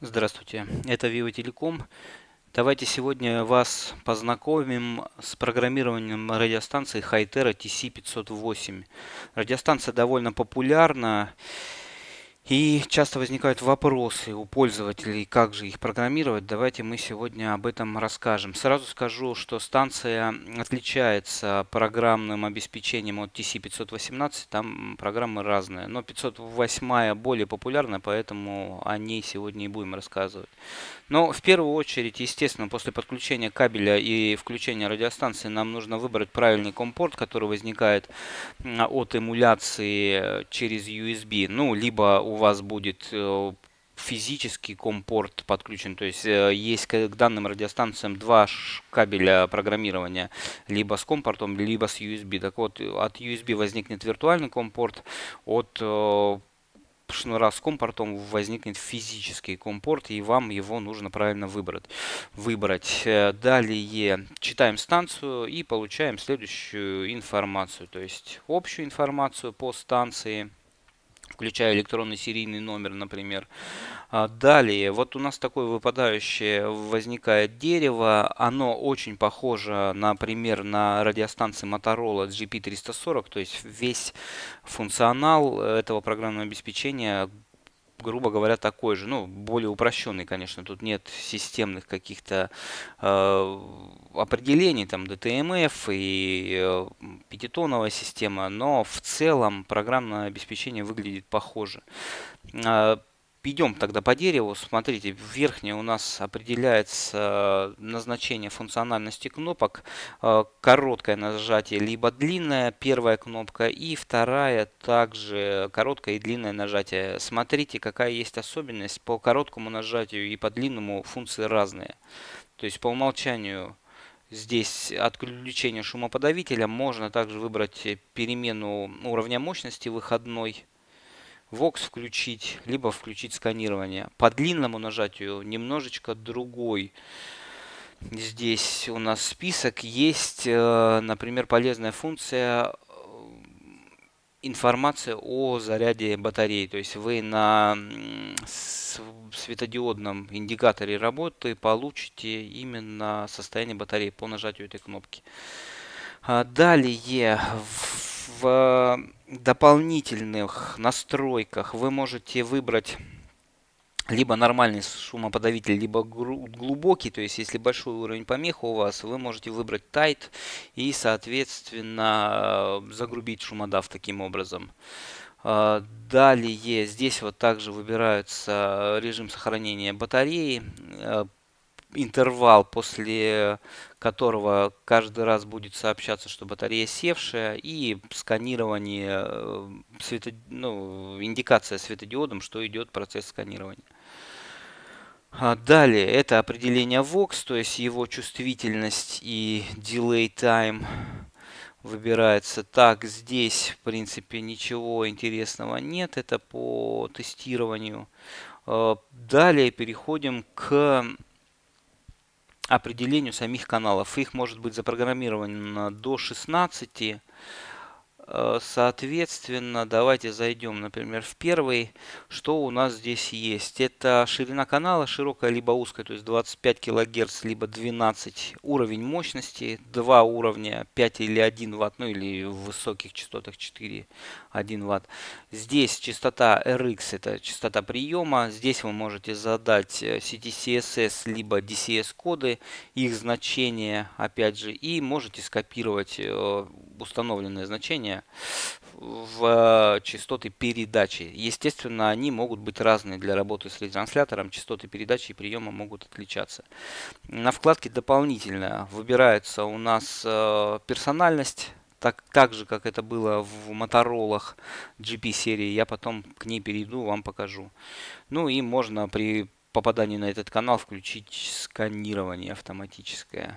Здравствуйте, это Viva Telecom. Давайте сегодня вас познакомим с программированием радиостанции Хайтера TC508. Радиостанция довольно популярна. И часто возникают вопросы у пользователей, как же их программировать. Давайте мы сегодня об этом расскажем. Сразу скажу, что станция отличается программным обеспечением от TC518. Там программы разные. Но 508 более популярна, поэтому о ней сегодня и будем рассказывать. Но в первую очередь, естественно, после подключения кабеля и включения радиостанции нам нужно выбрать правильный компорт, который возникает от эмуляции через USB, ну, либо у вас будет э, физический компорт подключен, то есть э, есть к данным радиостанциям два кабеля программирования, либо с компортом, либо с USB. Так вот, от USB возникнет виртуальный компорт, от э, шнура с компортом возникнет физический компорт, и вам его нужно правильно выбрать. выбрать. Далее читаем станцию и получаем следующую информацию, то есть общую информацию по станции, включая электронный серийный номер, например. А, далее, вот у нас такое выпадающее возникает дерево. Оно очень похоже, например, на радиостанции Motorola GP340, то есть весь функционал этого программного обеспечения грубо говоря, такой же. Ну, более упрощенный, конечно, тут нет системных каких-то э, определений, там, ДТМФ и э, пятитоновая система, но в целом программное обеспечение выглядит похоже. А, Идем тогда по дереву. Смотрите, в верхней у нас определяется э, назначение функциональности кнопок. Э, короткое нажатие, либо длинная первая кнопка и вторая также короткое и длинное нажатие. Смотрите, какая есть особенность. По короткому нажатию и по длинному функции разные. То есть по умолчанию Здесь отключение шумоподавителя. Можно также выбрать перемену уровня мощности выходной. Vox включить, либо включить сканирование. По длинному нажатию немножечко другой. Здесь у нас список. Есть, э, например, полезная функция э, информация о заряде батареи. То есть вы на светодиодном индикаторе работы получите именно состояние батареи по нажатию этой кнопки. А далее в э, дополнительных настройках вы можете выбрать либо нормальный шумоподавитель, либо глубокий. То есть, если большой уровень помех у вас, вы можете выбрать tight и, соответственно, э, загрубить шумодав таким образом. Э, далее здесь вот также выбираются режим сохранения батареи, интервал, после которого каждый раз будет сообщаться, что батарея севшая, и сканирование, э, свето, ну, индикация светодиодом, что идет процесс сканирования. А, далее, это определение VOX, то есть его чувствительность и delay time выбирается. Так, здесь, в принципе, ничего интересного нет. Это по тестированию. Э, далее переходим к определению самих каналов. Их может быть запрограммировано до 16. Э, соответственно, давайте зайдем, например, в первый. Что у нас здесь есть? Это ширина канала, широкая либо узкая, то есть 25 кГц, либо 12. Уровень мощности, два уровня, 5 или 1 Вт, ну или в высоких частотах 4, 1 Вт. Здесь частота RX, это частота приема. Здесь вы можете задать э, CTCSS, либо DCS коды, их значение, опять же, и можете скопировать э, установленные значения в э, частоты передачи. Естественно, они могут быть разные для работы с ретранслятором. Частоты передачи и приема могут отличаться. На вкладке «Дополнительно» выбирается у нас э, персональность так, так же, как это было в Моторолах GP серии, я потом к ней перейду, вам покажу. Ну и можно при попаданию на этот канал включить сканирование автоматическое.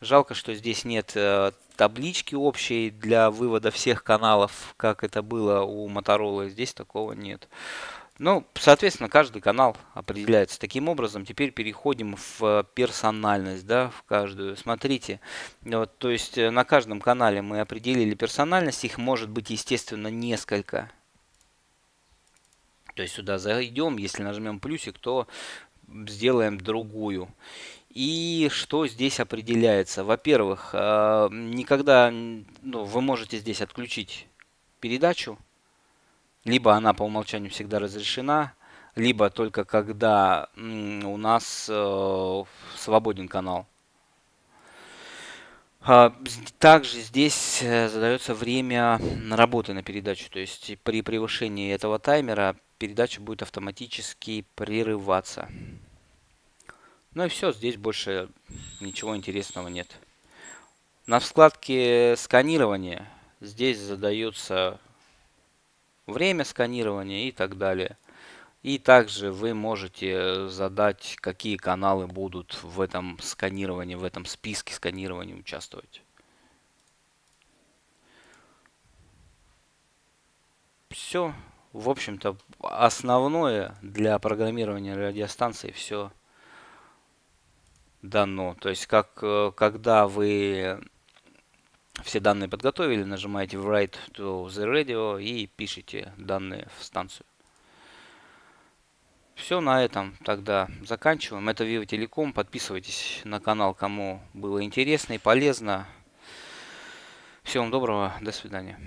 Жалко, что здесь нет э, таблички общей для вывода всех каналов, как это было у Motorola. Здесь такого нет. Ну, соответственно, каждый канал определяется. Таким образом, теперь переходим в э, персональность, да, в каждую. Смотрите, вот, то есть э, на каждом канале мы определили персональность, их может быть, естественно, несколько. То есть сюда зайдем, если нажмем плюсик, то сделаем другую. И что здесь определяется? Во-первых, э, никогда ну, вы можете здесь отключить передачу, либо она по умолчанию всегда разрешена, либо только когда у нас э, свободен канал. А, также здесь э, задается время работы на передачу, то есть при превышении этого таймера передача будет автоматически прерываться. Ну и все, здесь больше ничего интересного нет. На вкладке сканирование здесь задается время сканирования и так далее – и также вы можете э, задать, какие каналы будут в этом сканировании, в этом списке сканирования участвовать. Все, в общем-то, основное для программирования радиостанции все дано. То есть, как, э, когда вы все данные подготовили, нажимаете Write to the Radio и пишите данные в станцию все на этом тогда заканчиваем. Это Вива Телеком. Подписывайтесь на канал, кому было интересно и полезно. Всем доброго, до свидания.